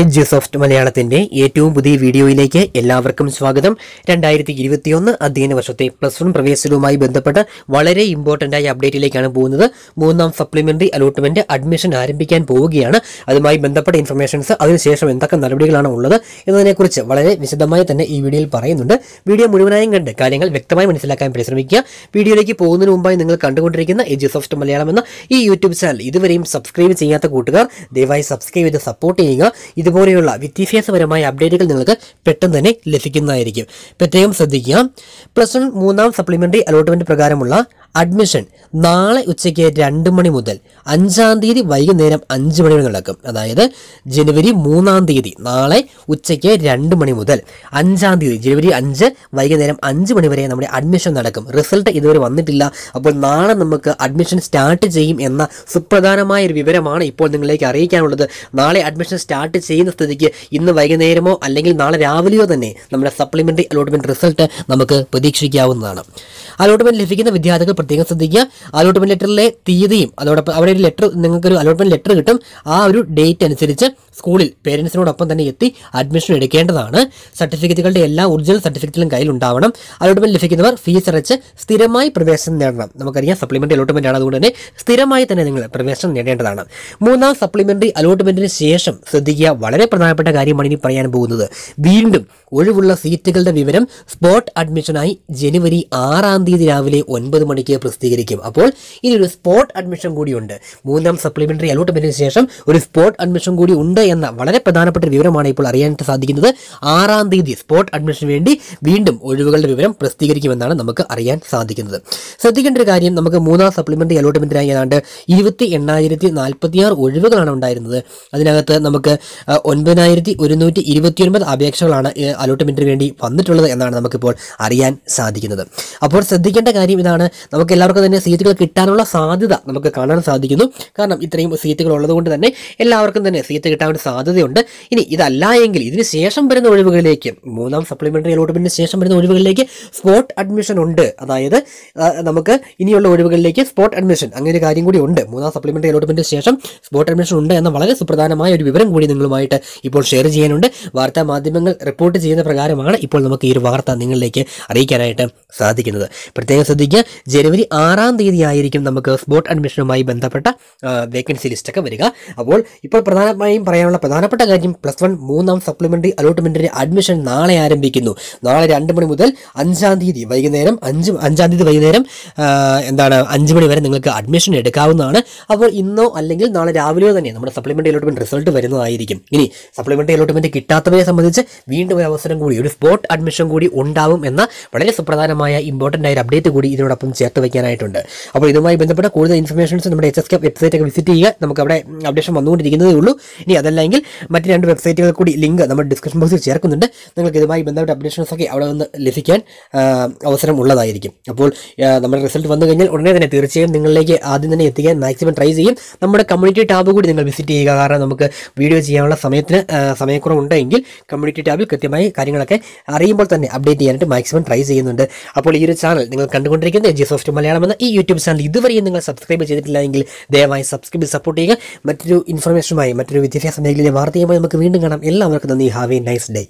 edge soft മലയാളത്തിന്റെ ഏറ്റവും പുതിയ വീഡിയോയിലേക്ക് എല്ലാവർക്കും സ്വാഗതം രണ്ടായിരത്തി ഇരുപത്തിയൊന്ന് അധ്യയന വർഷത്തെ പ്ലസ് വൺ പ്രവേശനവുമായി ബന്ധപ്പെട്ട് വളരെ ഇമ്പോർട്ടൻ്റ് ആയ അപ്ഡേറ്റിലേക്കാണ് പോകുന്നത് മൂന്നാം സപ്ലിമെന്ററി അലോട്ട്മെന്റ് അഡ്മിഷൻ ആരംഭിക്കാൻ പോവുകയാണ് അതുമായി ബന്ധപ്പെട്ട ഇൻഫർമേഷൻസ് അതിനുശേഷം എന്തൊക്കെ നടപടികളാണ് ഉള്ളത് എന്നതിനെക്കുറിച്ച് വളരെ വിശദമായി തന്നെ ഈ വീഡിയോയിൽ പറയുന്നുണ്ട് വീഡിയോ മുഴുവനായും കണ്ട് കാര്യങ്ങൾ വ്യക്തമായി മനസ്സിലാക്കാൻ പരിശ്രമിക്കുക വീഡിയോയിലേക്ക് പോകുന്നതിന് മുമ്പായി നിങ്ങൾ കണ്ടുകൊണ്ടിരിക്കുന്ന എഡ്ജ് സോഫ്റ്റ് മലയാളം എന്ന ഈ യൂട്യൂബ് ചാനൽ ഇതുവരെയും സബ്സ്ക്രൈബ് ചെയ്യാത്ത കൂട്ടുകാർ ദയവായി സബ്സ്ക്രൈബ് ചെയ്ത് സപ്പോർട്ട് ചെയ്യുക ഇതുപോലെയുള്ള വിദ്യാഭ്യാസപരമായ അപ്ഡേറ്റുകൾ നിങ്ങൾക്ക് പെട്ടെന്ന് തന്നെ ലഭിക്കുന്നതായിരിക്കും പ്രത്യേകം ശ്രദ്ധിക്കുക പ്ലസ് വൺ മൂന്നാം സപ്ലിമെൻ്ററി അലോട്ട്മെൻറ്റ് പ്രകാരമുള്ള അഡ്മിഷൻ നാളെ ഉച്ചയ്ക്ക് രണ്ട് മണി മുതൽ അഞ്ചാം തീയതി വൈകുന്നേരം അഞ്ച് മണി വരെ നടക്കും അതായത് ജനുവരി മൂന്നാം തീയതി നാളെ ഉച്ചയ്ക്ക് രണ്ട് മണി മുതൽ അഞ്ചാം തീയതി ജനുവരി അഞ്ച് വൈകുന്നേരം അഞ്ച് മണി വരെ നമ്മുടെ അഡ്മിഷൻ നടക്കും റിസൾട്ട് ഇതുവരെ വന്നിട്ടില്ല അപ്പോൾ നാളെ നമുക്ക് അഡ്മിഷൻ സ്റ്റാർട്ട് ചെയ്യും എന്ന സുപ്രധാനമായ ഒരു വിവരമാണ് ഇപ്പോൾ നിങ്ങളിലേക്ക് അറിയിക്കാനുള്ളത് നാളെ അഡ്മിഷൻ സ്റ്റാർട്ട് ചെയ്യും ചെയ്യുന്ന സ്ഥിതിക്ക് ഇന്ന് വൈകുന്നേരമോ അല്ലെങ്കിൽ നാളെ രാവിലെയോ തന്നെ നമ്മുടെ സപ്ലിമെൻ്ററി അലോട്ട്മെൻറ്റ് റിസൾട്ട് നമുക്ക് പ്രതീക്ഷിക്കാവുന്നതാണ് അലോട്ട്മെന്റ് ലഭിക്കുന്ന വിദ്യാർത്ഥികൾ പ്രത്യേകം ശ്രദ്ധിക്കുക അലോട്ട്മെന്റ് ലെറ്ററിലെ തീയതിയും അതോടൊപ്പം അവിടെ ഒരു ലെറ്റർ നിങ്ങൾക്ക് ഒരു അലോട്ട്മെന്റ് ലെറ്റർ കിട്ടും ആ ഒരു ഡേറ്റ് അനുസരിച്ച് സ്കൂളിൽ പേരൻസിനോടൊപ്പം തന്നെ എത്തി അഡ്മിഷൻ എടുക്കേണ്ടതാണ് സർട്ടിഫിക്കറ്റുകളുടെ എല്ലാ ഒറിജിനൽ കയ്യിൽ ഉണ്ടാവണം അലോട്ട്മെന്റ് ലഭിക്കുന്നവർ ഫീസ് അടച്ച് സ്ഥിരമായി പ്രവേശനം നേടണം നമുക്കറിയാം സപ്ലിമെന്ററി അലോട്ട്മെന്റ് ആണ് അതുകൊണ്ട് തന്നെ സ്ഥിരമായി തന്നെ നിങ്ങൾ പ്രവേശനം നേടേണ്ടതാണ് മൂന്നാം സപ്ലിമെന്ററി അലോട്ട്മെന്റിന് ശേഷം ശ്രദ്ധിക്കുക വളരെ പ്രധാനപ്പെട്ട കാര്യമാണ് ഇനി പറയാൻ പോകുന്നത് വീണ്ടും ഒഴിവുള്ള സീറ്റുകളുടെ വിവരം സ്പോട്ട് അഡ്മിഷനായി ജനുവരി ആറാം തീയതി രാവിലെ ഒൻപത് മണിക്ക് പ്രസിദ്ധീകരിക്കും അപ്പോൾ ഇനി ഒരു സ്പോട്ട് അഡ്മിഷൻ കൂടിയുണ്ട് മൂന്നാം സപ്ലിമെന്ററി അലോട്ട്മെന്റിന് ശേഷം ഒരു സ്പോട്ട് അഡ്മിഷൻ കൂടി ഉണ്ട് എന്ന വളരെ പ്രധാനപ്പെട്ട വിവരമാണ് ഇപ്പോൾ അറിയാനായിട്ട് സാധിക്കുന്നത് ആറാം തീയതി സ്പോട്ട് അഡ്മിഷന് വേണ്ടി വീണ്ടും ഒഴിവുകളുടെ വിവരം പ്രസിദ്ധീകരിക്കുമെന്നാണ് നമുക്ക് അറിയാൻ സാധിക്കുന്നത് ശ്രദ്ധിക്കേണ്ട ഒരു കാര്യം നമുക്ക് മൂന്നാം സപ്ലിമെന്ററി അലോട്ട്മെന്റിനായി ഏതാണ്ട് ഇരുപത്തി എണ്ണായിരത്തി നാൽപ്പത്തിയാറ് ഒഴിവുകളാണ് ഉണ്ടായിരുന്നത് അതിനകത്ത് നമുക്ക് ഒൻപതിനായിരത്തി ഒരുന്നൂറ്റി ഇരുപത്തിയൊൻപത് അപേക്ഷകളാണ് അലോട്ട്മെന്റിന് വേണ്ടി വന്നിട്ടുള്ളത് എന്നാണ് നമുക്കിപ്പോൾ അറിയാൻ സാധിക്കുന്നത് അപ്പോൾ ശ്രദ്ധിക്കേണ്ട കാര്യം ഇതാണ് നമുക്ക് എല്ലാവർക്കും തന്നെ സീറ്റുകൾ കിട്ടാനുള്ള സാധ്യത നമുക്ക് കാണാൻ സാധിക്കുന്നു കാരണം ഇത്രയും സീറ്റുകൾ ഉള്ളതുകൊണ്ട് തന്നെ എല്ലാവർക്കും തന്നെ സീറ്റ് കിട്ടാൻ സാധ്യതയുണ്ട് ഇനി ഇതല്ല എങ്കിൽ ഇതിന് ശേഷം വരുന്ന ഒഴിവുകളിലേക്ക് മൂന്നാം സപ്ലിമെന്ററി അലോട്ട്മെൻറ്റിന് ശേഷം വരുന്ന ഒഴിവുകളിലേക്ക് സ്പോട്ട് അഡ്മിഷൻ ഉണ്ട് അതായത് നമുക്ക് ഇനിയുള്ള ഒഴിവുകളിലേക്ക് സ്പോട്ട് അഡ്മിഷൻ അങ്ങനെ ഒരു കാര്യം കൂടി ഉണ്ട് മൂന്നാം സപ്ലിമെന്ററി അലോട്ട്മെൻറ്റിന് ശേഷം സ്പോട്ട് അഡ്മിഷൻ ഉണ്ട് എന്ന വളരെ സുപ്രധാനമായ ഒരു വിവരം കൂടി നിങ്ങളുമായിട്ട് ഇപ്പോൾ ഷെയർ ചെയ്യാനുണ്ട് വാർത്താ മാധ്യമങ്ങൾ റിപ്പോർട്ട് ചെയ്യുന്ന പ്രകാരമാണ് ഇപ്പോൾ നമുക്ക് ഈ ഒരു വാർത്ത നിങ്ങളിലേക്ക് അറിയിക്കാനായിട്ട് സാധിക്കുന്നത് പ്രത്യേകം ശ്രദ്ധിക്കുക ജനുവരി ആറാം തീയതി ആയിരിക്കും നമുക്ക് സ്പോട്ട് അഡ്മിഷനുമായി ബന്ധപ്പെട്ട വേക്കൻസി ലിസ്റ്റൊക്കെ വരിക അപ്പോൾ ഇപ്പോൾ പ്രധാനമായും പറയാനുള്ള പ്രധാനപ്പെട്ട കാര്യം പ്ലസ് വൺ മൂന്നാം സപ്ലിമെൻ്ററി അലോട്ട്മെൻറ്റിൻ്റെ അഡ്മിഷൻ നാളെ ആരംഭിക്കുന്നു നാളെ രണ്ട് മണി മുതൽ അഞ്ചാം തീയതി വൈകുന്നേരം അഞ്ച് അഞ്ചാം തീയതി വൈകുന്നേരം എന്താണ് അഞ്ച് മണി വരെ നിങ്ങൾക്ക് അഡ്മിഷൻ എടുക്കാവുന്നതാണ് അപ്പോൾ ഇന്നോ അല്ലെങ്കിൽ നാളെ രാവിലെയോ തന്നെ നമ്മുടെ സപ്ലിമെൻ്ററി അലോട്ട്മെൻറ്റ് റിസൾട്ട് വരുന്നതായിരിക്കും ഇനി സപ്ലിമെൻ്ററി അലോട്ട്മെൻറ്റ് കിട്ടാത്തവരെ സംബന്ധിച്ച് വീണ്ടും ഒരു അവസരം കൂടി ഒരു സ്പോട്ട് അഡ്മിഷൻ കൂടി ഉണ്ടാവും എന്ന വളരെ സുപ്രധാനമായ ഇമ്പോർട്ടൻ്റ് ഒരു അപ്ഡേറ്റ് കൂടി ഇതിനോടൊപ്പം ചേർത്ത് വയ്ക്കാനായിട്ടുണ്ട് അപ്പോൾ ഇതുമായി ബന്ധപ്പെട്ട കൂടുതൽ ഇൻഫർമേഷൻസ് നമ്മുടെ എച്ച് എസ് കെ വെബ്സൈറ്റ് ഒക്കെ വിസിറ്റ് ചെയ്യുക നമുക്ക് അവിടെ അപ്ഡേഷൻ വന്നുകൊണ്ടിരിക്കുന്നതേ ഉള്ളൂ ഇനി അതല്ലെങ്കിൽ മറ്റ് രണ്ട് വെബ്സൈറ്റുകൾ കൂടി ലിങ്ക് നമ്മൾ ഡിസ്ക്രിപ്ഷൻ ബോക്സിൽ ചേർക്കുന്നുണ്ട് നിങ്ങൾക്ക് ഇതുമായി ബന്ധപ്പെട്ട അപ്ഡേഷൻസ് ഒക്കെ അവിടെ നിന്ന് ലഭിക്കാൻ അവസരം ഉള്ളതായിരിക്കും അപ്പോൾ നമ്മുടെ റിസൾട്ട് വന്നു കഴിഞ്ഞാൽ ഉടനെ തന്നെ തീർച്ചയായും നിങ്ങളിലേക്ക് ആദ്യം തന്നെ എത്തിക്കാൻ മാക്സിമം ട്രൈ ചെയ്യും നമ്മുടെ കമ്മ്യൂണിറ്റി ടാബ് കൂടി നിങ്ങൾ വിസിറ്റ് ചെയ്യുക കാരണം നമുക്ക് വീഡിയോ ചെയ്യാനുള്ള സമയത്തിന് സമയക്കുറവുണ്ടെങ്കിൽ കമ്മ്യൂണിറ്റി ടാബിൽ കൃത്യമായി കാര്യങ്ങളൊക്കെ അറിയുമ്പോൾ തന്നെ അപ്ഡേറ്റ് ചെയ്യാനായിട്ട് മാക്സിമം ട്രൈ ചെയ്യുന്നുണ്ട് അപ്പോൾ ഈ ഒരു ചാനൽ നിങ്ങൾ കണ്ടുകൊണ്ടിരിക്കുന്നത് എജി സോഫ്റ്റ് മലയാളം എന്ന ഈ യൂട്യൂബ് ചാനൽ ഇതുവരെയും നിങ്ങൾ സബ്സ്ക്രൈബ് ചെയ്തിട്ടില്ലെങ്കിൽ ദയവായി സബ്സ്ക്രൈബ് സപ്പോർട്ട് ചെയ്യുക മറ്റൊരു ഇൻഫർമേഷനുമായി മറ്റൊരു വിദ്യാഭ്യാസ മേഖലയിലെ വാർത്തയുമായി നമുക്ക് വീണ്ടും കാണാം എല്ലാവർക്കും നന്ദി ഹാവ് എ നൈസ് ഡേ